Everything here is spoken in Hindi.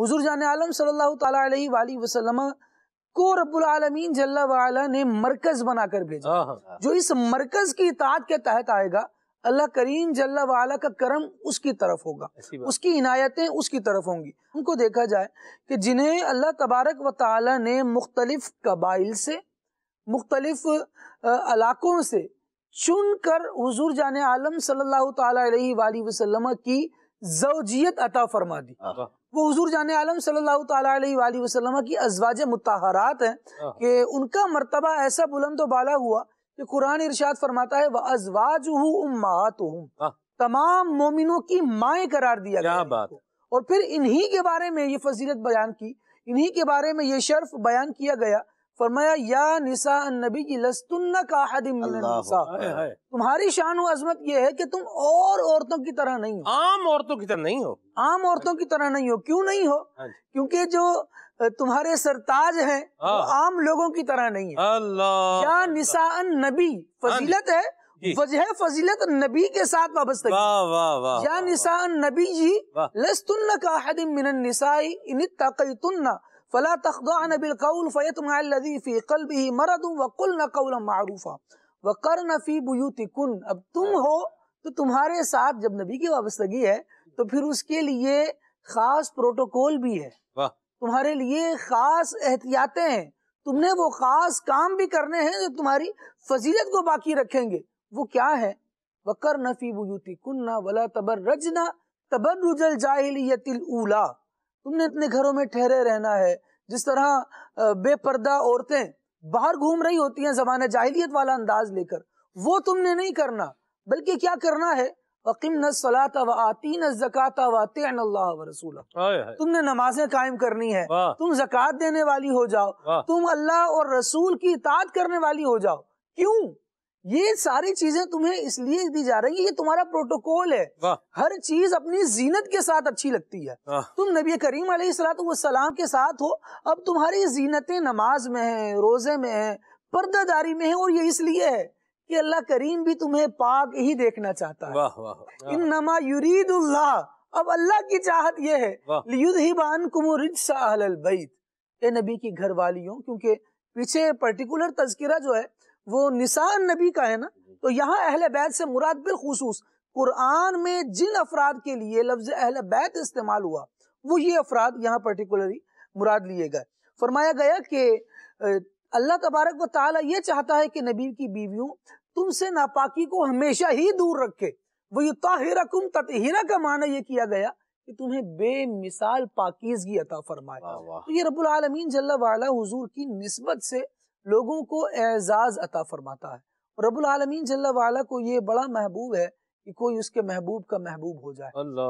हजूर जान आलम सल्लल्लाहु अलैहि वसल्लम को रबालमीन जल्ला वाला ने मरकज बनाकर भेजा हाँ, हाँ। जो इस मरकज की इतात के तहत आएगा अल्लाह करीम जल्ला वाला का करम उसकी तरफ होगा उसकी इनायतें उसकी तरफ होंगी उनको देखा जाए कि जिन्हें अल्लाह तबारक व ताली ने मुख्तलिफ कबाइल से मुख्तलिफ इलाकों से चुन कर हजूर जान आलम सल्लल्लाहु अलैहि वसल्लम की जवजियत अता फरमा दी हाँ। वो हजूर जान आलम सल्लल्लाहु की अजवाज मतहरात हैं हाँ। कि उनका मरतबा ऐसा बुलंद बाला हुआ कि कुरान इरशाद फरमाता है वह अजवाज हूँ उम्मात हाँ। तमाम मोमिनों की माए करार दिया गया बात और फिर इन्हीं के बारे में ये फजीलत बयान की इन्हीं के बारे में ये शर्फ बयान किया गया फरमाया या निसा नबी की का तुम्हारी शान अजमत यह है कि तुम और औरतों की तरह नहीं हो आम औरतों की तरह नहीं हो आम औरतों की तरह नहीं हो क्यों नहीं हो हाँ क्योंकि जो तुम्हारे सरताज हैं वो हाँ। आम लोगों की तरह नहीं है अल्लाह या निसा नबी हाँ फजीलत है वजह फजीलत नबी के साथ वाबस्त या निसा नबी जी लस्तुन का हदिम मिनन निसाई इन तकई फला तखदान बिलकौल फ़ैतमाफ़ी कल्ब ही मरद वकुल न कौल मारूफ़ा व कर नफ़ी बुयूति कन अब तुम हो तो तुम्हारे साथ जब नबी की वाबस्तगी है तो फिर उसके लिए ख़ास प्रोटोकॉल भी है तुम्हारे लिए ख़ास एहतियातें हैं तुमने वो ख़ास काम भी करने हैं जो तुम्हारी फजीलत को बाकी रखेंगे वो क्या है वकर नफ़ी बुयूति कन्ना वला तबर रजना तबरुजल जाहिलियतिल ऊला तुमने अपने घरों में ठहरे रहना है जिस तरह बेपर्दा औरतें बाहर घूम रही होती हैं जमाने जाहिलियत वाला अंदाज लेकर वो तुमने नहीं करना बल्कि क्या करना है वकीम न सलाता व न जकता व रसूल तुमने नमाजें कायम करनी है तुम जक़ात देने वाली हो जाओ तुम अल्लाह और रसूल की इताद करने वाली हो जाओ क्यों ये सारी चीजें तुम्हें इसलिए दी जा रही है ये तुम्हारा प्रोटोकॉल है हर चीज अपनी जीनत के साथ अच्छी लगती है तुम नबी करीम सलाम के साथ हो अब तुम्हारी जीनतें नमाज में है रोजे में है पर्दादारी में है और ये इसलिए है कि अल्लाह करीम भी तुम्हें पाक ही देखना चाहता है हाँ। इन नमा युरीदुल्लाह अब अल्लाह की चाहत यह है नबी की घर वालियों क्योंकि पीछे पर्टिकुलर तस्करा जो है वो निशान नबी का है ना तो यहाँ अहल बैत से मुराद बिलखसूस कुरान में जिन अफराद के लिए लफ्ज अहल बैत इस्तेमाल हुआ वो ये अफराद यहाँ पर्टिकुलरली मुराद लिए गए फरमाया गया कि अल्लाह तबारक व ताली ये चाहता है कि नबी की बीवियों तुमसे नापाकी को हमेशा ही दूर रखे वो ये ताहिरा कुम ततहिरा का माना यह किया गया कि तुम्हें बेमिसाल पाकिजगी अता फरमाए तो ये रबुल आलमीन जल्ला वाला हुजूर की निस्बत से लोगों को एजाज़ अता फरमाता है और आलमीन जल्ला वाला को ये बड़ा महबूब है कि कोई उसके महबूब का महबूब हो जाए अल्लाह